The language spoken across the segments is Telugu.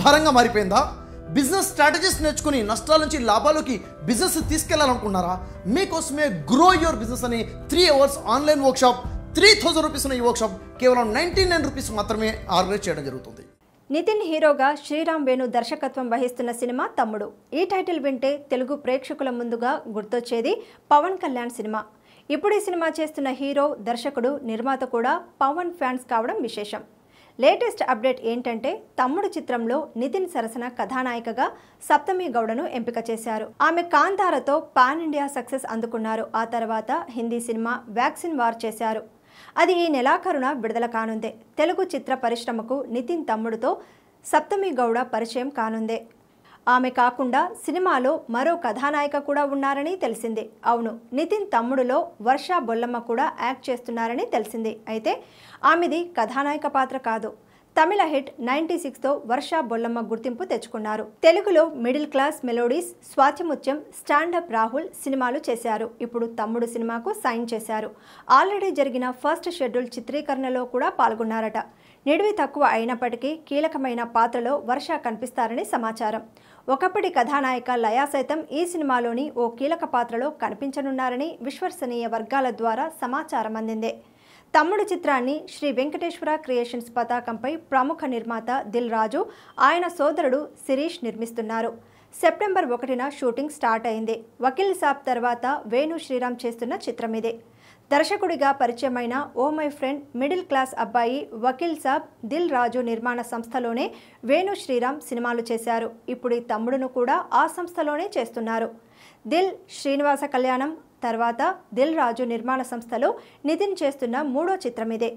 భారంగా మారిపోయిందా బిజినెస్ స్ట్రాటజీస్ నేర్చుకుని నష్టాల నుంచి లాభాలకి బిజినెస్ తీసుకెళ్లాలనుకున్నారా మీకోసమే గ్రో యువర్ బిజినెస్ అని three hours online workshop three thousand rupees ఉన్న ఈ వర్క్షాప్ కేవలం నైన్టీ నైన్ రూపీస్ మాత్రమే ఆర్గనైజ్ చేయడం జరుగుతుంది నితిన్ హీరోగా శ్రీరామ్ వేణు దర్శకత్వం వహిస్తున్న సినిమా తమ్ముడు ఈ టైటిల్ వింటే తెలుగు ప్రేక్షకుల ముందుగా గుర్తొచ్చేది పవన్ కళ్యాణ్ సినిమా ఇప్పుడు ఈ సినిమా చేస్తున్న హీరో దర్శకుడు నిర్మాత కూడా పవన్ ఫ్యాన్స్ కావడం విశేషం లేటెస్ట్ అప్డేట్ ఏంటంటే తమ్ముడు చిత్రంలో నితిన్ సరసన కథానాయికగా సప్తమి గౌడను ఎంపిక చేశారు ఆమె కాంతారతో పాన్ ఇండియా సక్సెస్ అందుకున్నారు ఆ తర్వాత హిందీ సినిమా వ్యాక్సిన్ వార్ చేశారు అది ఈ నెలాఖరున విడుదల కానుందే తెలుగు చిత్ర పరిశ్రమకు నితిన్ తమ్ముడితో సప్తమి గౌడ పరిచయం కానుందే ఆమె కాకుండా సినిమాలో మరో కథానాయిక కూడా ఉన్నారని తెలిసింది అవును నితిన్ తమ్ముడులో వర్ష బొల్లమ్మ కూడా యాక్ట్ చేస్తున్నారని తెలిసింది అయితే ఆమెది కథానాయిక పాత్ర కాదు తమిళ హిట్ నైన్టీ సిక్స్తో వర్ష బొల్లమ్మ గుర్తింపు తెచ్చుకున్నారు తెలుగులో middle class melodies Swathimuthyam stand up Rahul సినిమాలు చేశారు ఇప్పుడు తమ్ముడు సినిమాకు సైన్ చేశారు ఆల్రెడీ జరిగిన ఫస్ట్ షెడ్యూల్ చిత్రీకరణలో కూడా పాల్గొన్నారట నిడివి తక్కువ అయినప్పటికీ కీలకమైన పాత్రలో వర్ష కనిపిస్తారని సమాచారం ఒకప్పటి కథానాయక లయా సైతం ఈ సినిమాలోని ఓ కీలక పాత్రలో కనిపించనున్నారని విశ్వసనీయ వర్గాల ద్వారా సమాచారం అందిందే తమ్ముడు చిత్రాన్ని శ్రీ వెంకటేశ్వర క్రియేషన్స్ పతాకంపై ప్రముఖ నిర్మాత దిల్ రాజు ఆయన సోదరుడు శిరీష్ నిర్మిస్తున్నారు సెప్టెంబర్ ఒకటిన షూటింగ్ స్టార్ట్ అయింది వకీల్ సాబ్ తర్వాత వేణు శ్రీరామ్ చేస్తున్న చిత్రం ఇదే దర్శకుడిగా పరిచయమైన oh my friend middle class అబ్బాయి వకీల్ సాబ్ దిల్ రాజు నిర్మాణ సంస్థలోనే వేణు శ్రీరామ్ సినిమాలు చేశారు ఇప్పుడు ఈ తమ్ముడును కూడా ఆ సంస్థలోనే చేస్తున్నారు దిల్ శ్రీనివాస కళ్యాణం తర్వాత దిల్ రాజు నిర్మాణ సంస్థలో నితిన్ చేస్తున్న మూడో చిత్రం ఇదే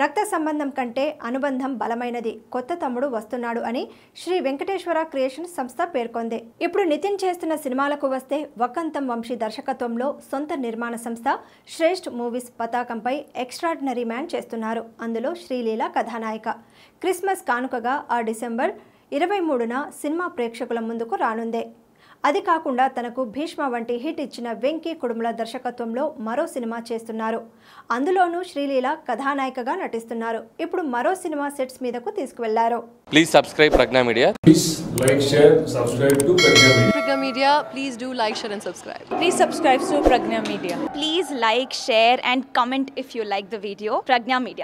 రక్త సంబంధం కంటే అనుబంధం బలమైనది కొత్త తమ్ముడు వస్తున్నాడు అని శ్రీ వెంకటేశ్వర క్రియేషన్ సంస్థ పేర్కొంది ఇప్పుడు నితిన్ చేస్తున్న సినిమాలకు వస్తే వకంతం వంశీ దర్శకత్వంలో సొంత నిర్మాణ సంస్థ శ్రేష్ఠ్ మూవీస్ పతాకంపై ఎక్స్ట్రాడినరీ మ్యాన్ చేస్తున్నారు అందులో శ్రీలీల కథానాయిక క్రిస్మస్ కానుకగా ఆ డిసెంబర్ ఇరవై మూడున సినిమా ప్రేక్షకుల ముందుకు రానుందే అది కాకుండా తనకు భీష్మ వంటి హిట్ ఇచ్చిన వెంకీ కుడుముల దర్శకత్వంలో మరో సినిమా చేస్తున్నారు అందులోనూ శ్రీలీల కథానాయికగా నటిస్తున్నారు ఇప్పుడు మరో సినిమా సెట్స్ మీదకు తీసుకువెళ్లారు please subscribe Pragna media please like Pragna media please do like share and subscribe please subscribe to Pragna media please like share and comment if you like the video Pragna media